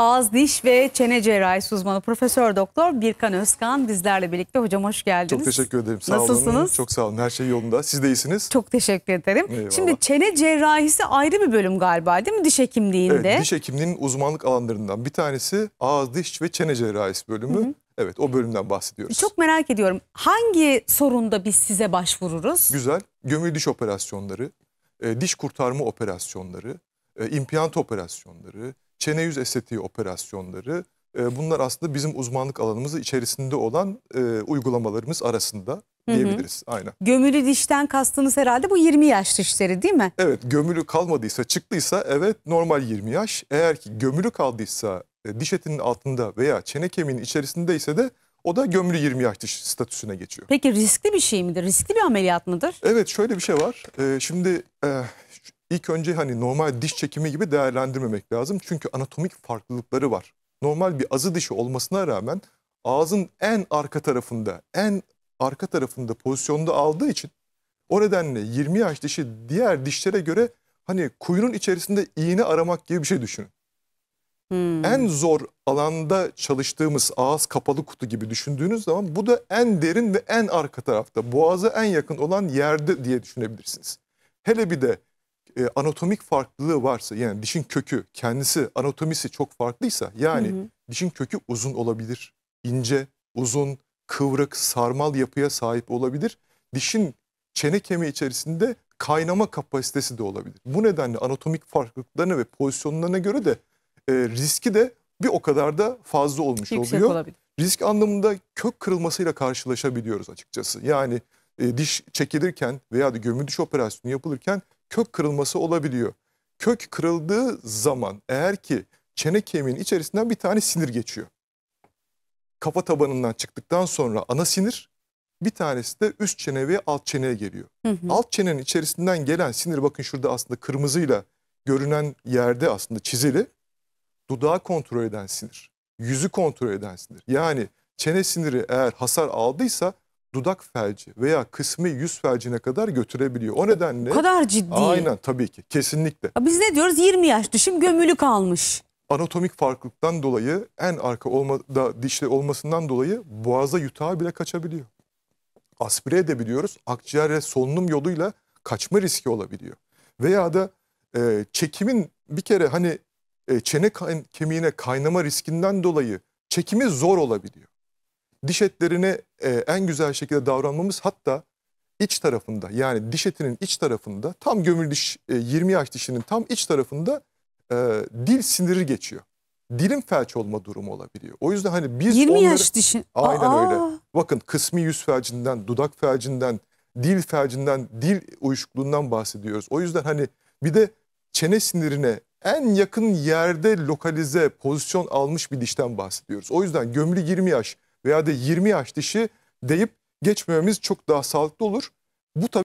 ağız, diş ve çene cerrahisi uzmanı Profesör Doktor Birkan Özkan bizlerle birlikte. Hocam hoş geldiniz. Çok teşekkür ederim. Sağ Nasılsınız? Olun. Çok sağ olun. Her şey yolunda. Siz de iyisiniz. Çok teşekkür ederim. Eyvallah. Şimdi çene cerrahisi ayrı bir bölüm galiba değil mi diş hekimliğinde? Evet, diş hekimliğinin uzmanlık alanlarından bir tanesi ağız, diş ve çene cerrahisi bölümü. Hı hı. Evet o bölümden bahsediyoruz. Çok merak ediyorum. Hangi sorunda biz size başvururuz? Güzel. gömülü diş operasyonları, e, diş kurtarma operasyonları, e, implant operasyonları, çene yüz estetiği operasyonları e, bunlar aslında bizim uzmanlık alanımızı içerisinde olan e, uygulamalarımız arasında diyebiliriz. Hı hı. Aynen. Gömülü dişten kastınız herhalde bu 20 yaş dişleri değil mi? Evet gömülü kalmadıysa çıktıysa evet normal 20 yaş. Eğer ki gömülü kaldıysa e, diş etinin altında veya çene kemiğinin içerisinde ise de o da gömülü 20 yaş diş statüsüne geçiyor. Peki riskli bir şey midir? Riskli bir ameliyat mıdır? Evet şöyle bir şey var. E, şimdi e, ilk önce hani normal diş çekimi gibi değerlendirmemek lazım. Çünkü anatomik farklılıkları var. Normal bir azı dişi olmasına rağmen ağzın en arka tarafında, en arka tarafında pozisyonda aldığı için o nedenle 20 yaş dişi diğer dişlere göre hani kuyunun içerisinde iğne aramak gibi bir şey düşünün. Hmm. En zor alanda çalıştığımız ağız kapalı kutu gibi düşündüğünüz zaman bu da en derin ve en arka tarafta boğaza en yakın olan yerde diye düşünebilirsiniz. Hele bir de e, anatomik farklılığı varsa yani dişin kökü kendisi anatomisi çok farklıysa yani hı hı. dişin kökü uzun olabilir, ince, uzun, kıvrık, sarmal yapıya sahip olabilir. Dişin çene kemiği içerisinde kaynama kapasitesi de olabilir. Bu nedenle anatomik farklılıklarına ve pozisyonlarına göre de e, riski de bir o kadar da fazla olmuş Yüksek oluyor. Olabilir. Risk anlamında kök kırılmasıyla karşılaşabiliyoruz açıkçası. Yani e, diş çekilirken veya da gömülü diş operasyonu yapılırken kök kırılması olabiliyor. Kök kırıldığı zaman eğer ki çene kemiğinin içerisinden bir tane sinir geçiyor. Kafa tabanından çıktıktan sonra ana sinir bir tanesi de üst çene ve alt çeneye geliyor. Hı hı. Alt çenenin içerisinden gelen sinir bakın şurada aslında kırmızıyla görünen yerde aslında çizili. Dudağı kontrol eden sinir, yüzü kontrol eden sinir. Yani çene siniri eğer hasar aldıysa dudak felci veya kısmı yüz felcine kadar götürebiliyor. O nedenle... O kadar ciddi. Aynen tabii ki kesinlikle. biz ne diyoruz 20 yaş düşüm gömülü kalmış. Anatomik farklılıktan dolayı en arka olmada dişli olmasından dolayı boğaza yutağı bile kaçabiliyor. Aspire edebiliyoruz. Akciğere solunum yoluyla kaçma riski olabiliyor. Veya da e, çekimin bir kere hani e, çene kemiğine kaynama riskinden dolayı çekimi zor olabiliyor diş etlerine e, en güzel şekilde davranmamız hatta iç tarafında yani diş etinin iç tarafında tam gömül diş e, 20 yaş dişinin tam iç tarafında e, dil siniri geçiyor. dilim felç olma durumu olabiliyor. O yüzden hani biz 20 onları, yaş dişi. Aynen Aa. öyle. Bakın kısmi yüz felcinden, dudak felcinden, dil felcinden, dil uyuşukluğundan bahsediyoruz. O yüzden hani bir de çene sinirine en yakın yerde lokalize pozisyon almış bir dişten bahsediyoruz. O yüzden gömülü 20 yaş veya da 20 yaş dişi deyip geçmememiz çok daha sağlıklı olur. Bu tabii